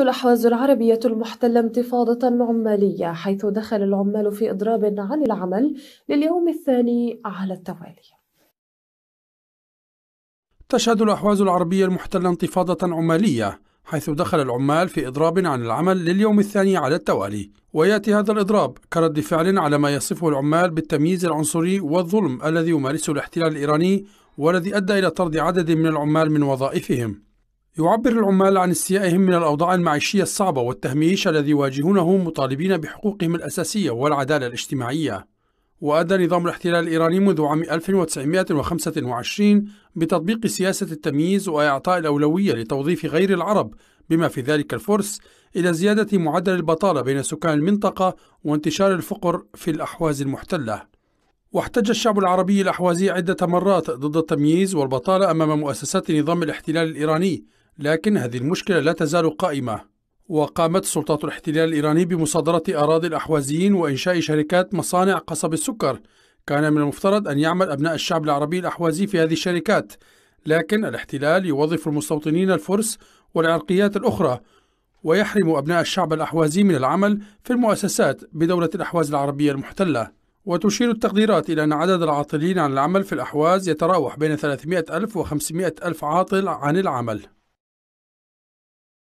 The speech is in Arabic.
الأحواز العربية المحتلة انتفاضة عمالية حيث دخل العمال في إضراب عن العمل لليوم الثاني على التوالي تشهد الأحواز العربية المحتلة انتفاضة عمالية حيث دخل العمال في إضراب عن العمل لليوم الثاني على التوالي ويأتي هذا الإضراب كرد فعل على ما يصفه العمال بالتمييز العنصري والظلم الذي يمارسه الاحتلال الإيراني والذي أدى إلى طرد عدد من العمال من وظائفهم يعبر العمال عن استيائهم من الأوضاع المعيشية الصعبة والتهميش الذي يواجهونه مطالبين بحقوقهم الأساسية والعدالة الاجتماعية وأدى نظام الاحتلال الإيراني منذ عام 1925 بتطبيق سياسة التمييز وإعطاء الأولوية لتوظيف غير العرب بما في ذلك الفرس إلى زيادة معدل البطالة بين سكان المنطقة وانتشار الفقر في الأحواز المحتلة واحتج الشعب العربي الأحوازي عدة مرات ضد التمييز والبطالة أمام مؤسسات نظام الاحتلال الإيراني لكن هذه المشكلة لا تزال قائمة وقامت سلطات الاحتلال الإيراني بمصادرة أراضي الأحوازيين وإنشاء شركات مصانع قصب السكر كان من المفترض أن يعمل أبناء الشعب العربي الأحوازي في هذه الشركات لكن الاحتلال يوظف المستوطنين الفرس والعرقيات الأخرى ويحرم أبناء الشعب الأحوازي من العمل في المؤسسات بدولة الأحواز العربية المحتلة وتشير التقديرات إلى أن عدد العاطلين عن العمل في الأحواز يتراوح بين 300 ألف و 500 ألف عاطل عن العمل